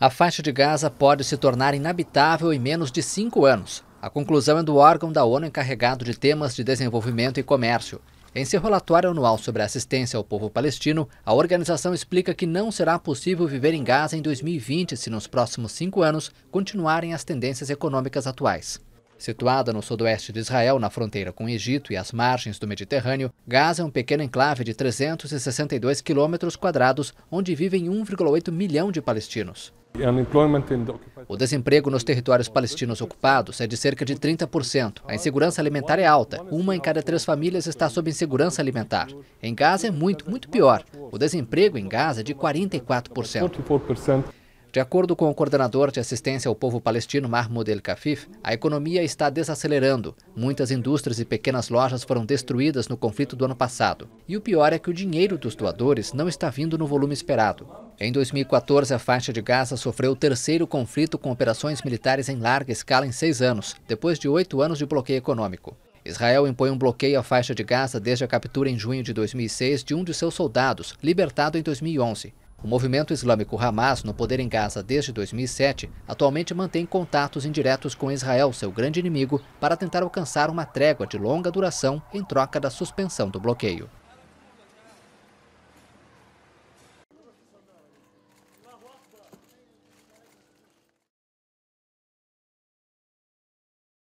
A faixa de Gaza pode se tornar inabitável em menos de cinco anos. A conclusão é do órgão da ONU encarregado de temas de desenvolvimento e comércio. Em seu relatório anual sobre a assistência ao povo palestino, a organização explica que não será possível viver em Gaza em 2020 se nos próximos cinco anos continuarem as tendências econômicas atuais. Situada no sudoeste de Israel, na fronteira com o Egito e as margens do Mediterrâneo, Gaza é um pequeno enclave de 362 quilômetros quadrados, onde vivem 1,8 milhão de palestinos. O desemprego nos territórios palestinos ocupados é de cerca de 30%. A insegurança alimentar é alta. Uma em cada três famílias está sob insegurança alimentar. Em Gaza é muito, muito pior. O desemprego em Gaza é de 44%. De acordo com o coordenador de assistência ao povo palestino Mahmoud El Kafif, a economia está desacelerando. Muitas indústrias e pequenas lojas foram destruídas no conflito do ano passado. E o pior é que o dinheiro dos doadores não está vindo no volume esperado. Em 2014, a faixa de Gaza sofreu o terceiro conflito com operações militares em larga escala em seis anos, depois de oito anos de bloqueio econômico. Israel impõe um bloqueio à faixa de Gaza desde a captura em junho de 2006 de um de seus soldados, libertado em 2011. O movimento islâmico Hamas, no poder em Gaza desde 2007, atualmente mantém contatos indiretos com Israel, seu grande inimigo, para tentar alcançar uma trégua de longa duração em troca da suspensão do bloqueio.